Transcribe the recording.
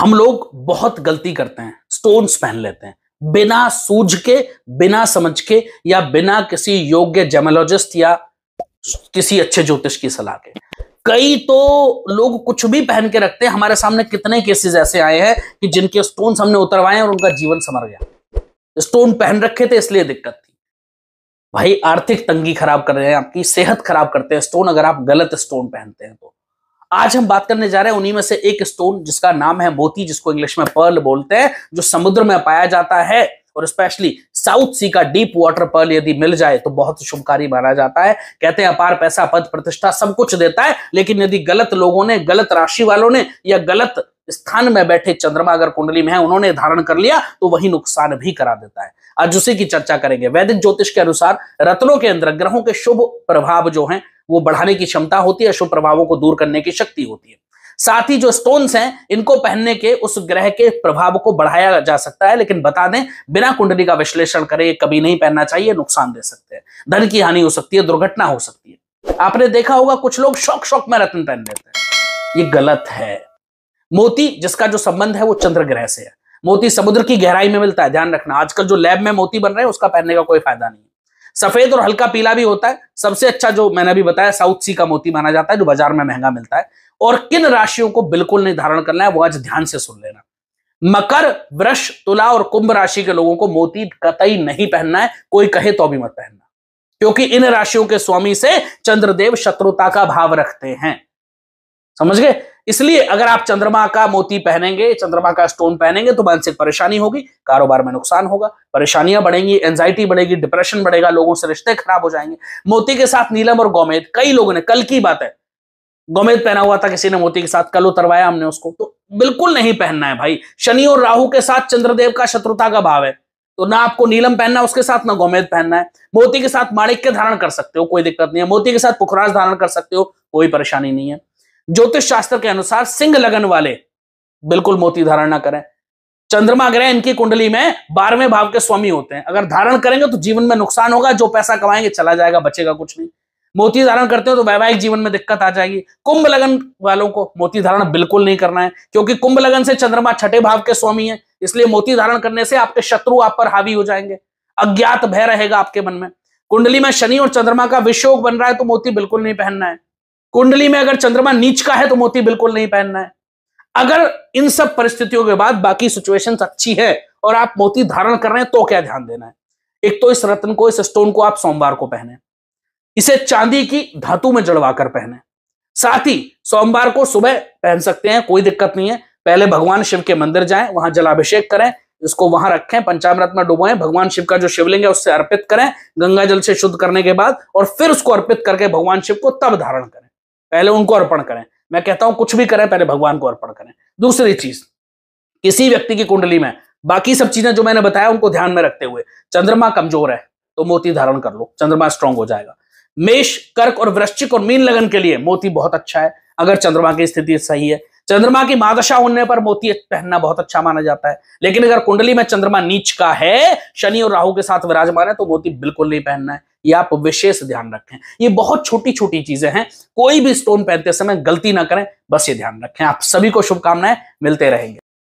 हम लोग बहुत गलती करते हैं स्टोन्स पहन लेते हैं बिना सूझ के बिना समझ के या बिना किसी योग्य जेमोलॉजिस्ट या किसी अच्छे ज्योतिष की सलाह के कई तो लोग कुछ भी पहन के रखते हैं हमारे सामने कितने केसेस ऐसे आए हैं कि जिनके स्टोन हमने उतरवाए और उनका जीवन समर गया स्टोन पहन रखे थे इसलिए दिक्कत थी भाई आर्थिक तंगी खराब कर रहे हैं आपकी सेहत खराब करते हैं स्टोन अगर आप गलत स्टोन पहनते हैं तो आज हम बात करने जा रहे हैं उन्हीं में से एक स्टोन जिसका नाम है मोती जिसको इंग्लिश में पर्ल बोलते हैं जो समुद्र में पाया जाता है और स्पेशली साउथ सी का डीप वाटर पर्ल यदि मिल जाए तो बहुत शुभकारी माना जाता है कहते हैं अपार पैसा पद प्रतिष्ठा सब कुछ देता है लेकिन यदि गलत लोगों ने गलत राशि वालों ने या गलत स्थान में बैठे चंद्रमा अगर कुंडली में है उन्होंने धारण कर लिया तो वही नुकसान भी करा देता है आज उसी की चर्चा करेंगे वैदिक ज्योतिष के अनुसार रत्नों के अंदर ग्रहों के शुभ प्रभाव जो हैं वो बढ़ाने की क्षमता होती है शुभ प्रभावों को दूर करने की शक्ति होती है साथ ही जो स्टोन्स हैं इनको पहनने के उस ग्रह के प्रभाव को बढ़ाया जा सकता है लेकिन बता दें बिना कुंडली का विश्लेषण करे कभी नहीं पहनना चाहिए नुकसान दे सकते हैं धन की हानि हो सकती है दुर्घटना हो सकती है आपने देखा होगा कुछ लोग शौक शौक में रत्न पहन लेते हैं ये गलत है मोती जिसका जो संबंध है वो चंद्र ग्रह से है मोती समुद्र की गहराई में मिलता है ध्यान रखना आजकल जो लैब में मोती बन रहे हैं उसका पहनने का कोई फायदा नहीं है सफेद और हल्का पीला भी होता है सबसे अच्छा जो मैंने अभी बताया साउथ सी का मोती माना जाता है जो बाजार में महंगा मिलता है और किन राशियों को बिल्कुल नहीं धारण करना है वो आज ध्यान से सुन लेना मकर वृष तुला और कुंभ राशि के लोगों को मोती कतई नहीं पहनना है कोई कहे तो भी मत पहनना क्योंकि इन राशियों के स्वामी से चंद्रदेव शत्रुता का भाव रखते हैं समझ गए इसलिए अगर आप चंद्रमा का मोती पहनेंगे चंद्रमा का स्टोन पहनेंगे तो मानसिक परेशानी होगी कारोबार में नुकसान होगा परेशानियां बढ़ेंगी एंजाइटी बढ़ेगी डिप्रेशन बढ़ेगा लोगों से रिश्ते खराब हो जाएंगे मोती के साथ नीलम और गौमेद कई लोगों ने कल की बात है गौमेद पहना हुआ था किसी ने मोती के साथ कल उतरवाया हमने उसको तो बिल्कुल नहीं पहनना है भाई शनि और राहु के साथ चंद्रदेव का शत्रुता का भाव है तो ना आपको नीलम पहनना है उसके साथ ना गौमेद पहनना है मोती के साथ माणिक्य धारण कर सकते हो कोई दिक्कत नहीं है मोती के साथ पुखराज धारण कर सकते हो कोई परेशानी नहीं है ज्योतिष शास्त्र के अनुसार सिंह लगन वाले बिल्कुल मोती धारण ना करें चंद्रमा ग्रह इनकी कुंडली में बारहवें भाव के स्वामी होते हैं अगर धारण करेंगे तो जीवन में नुकसान होगा जो पैसा कमाएंगे चला जाएगा बचेगा कुछ नहीं मोती धारण करते हो तो वैवाहिक जीवन में दिक्कत आ जाएगी कुंभ लगन वालों को मोती धारण बिल्कुल नहीं करना है क्योंकि कुंभ लगन से चंद्रमा छठे भाव के स्वामी है इसलिए मोती धारण करने से आपके शत्रु आप पर हावी हो जाएंगे अज्ञात भय रहेगा आपके मन में कुंडली में शनि और चंद्रमा का विशोक बन रहा है तो मोती बिल्कुल नहीं पहनना है कुंडली में अगर चंद्रमा नीच का है तो मोती बिल्कुल नहीं पहनना है अगर इन सब परिस्थितियों के बाद बाकी सिचुएशन अच्छी है और आप मोती धारण कर रहे हैं तो क्या ध्यान देना है एक तो इस रत्न को इस स्टोन को आप सोमवार को पहने इसे चांदी की धातु में जड़वाकर पहने साथ ही सोमवार को सुबह पहन सकते हैं कोई दिक्कत नहीं है पहले भगवान शिव के मंदिर जाएं वहां जलाभिषेक करें इसको वहां रखें पंचामृत में डुबोएं भगवान शिव का जो शिवलिंग है उससे अर्पित करें गंगा जल से शुद्ध करने के बाद और फिर उसको अर्पित करके भगवान शिव को तब धारण करें पहले उनको अर्पण करें मैं कहता हूं कुछ भी करें पहले भगवान को अर्पण करें दूसरी चीज किसी व्यक्ति की कुंडली में बाकी सब चीजें जो मैंने बताया उनको ध्यान में रखते हुए चंद्रमा कमजोर है तो मोती धारण कर लो चंद्रमा स्ट्रांग हो जाएगा मेष कर्क और वृश्चिक और मीन लगन के लिए मोती बहुत अच्छा है अगर चंद्रमा की स्थिति सही है चंद्रमा की मादशा होने पर मोती पहनना बहुत अच्छा माना जाता है लेकिन अगर कुंडली में चंद्रमा नीच का है शनि और राहु के साथ विराजमान है तो मोती बिल्कुल नहीं पहनना है ये आप विशेष ध्यान रखें ये बहुत छोटी छोटी चीजें हैं कोई भी स्टोन पहनते समय गलती ना करें बस ये ध्यान रखें आप सभी को शुभकामनाएं मिलते रहेंगे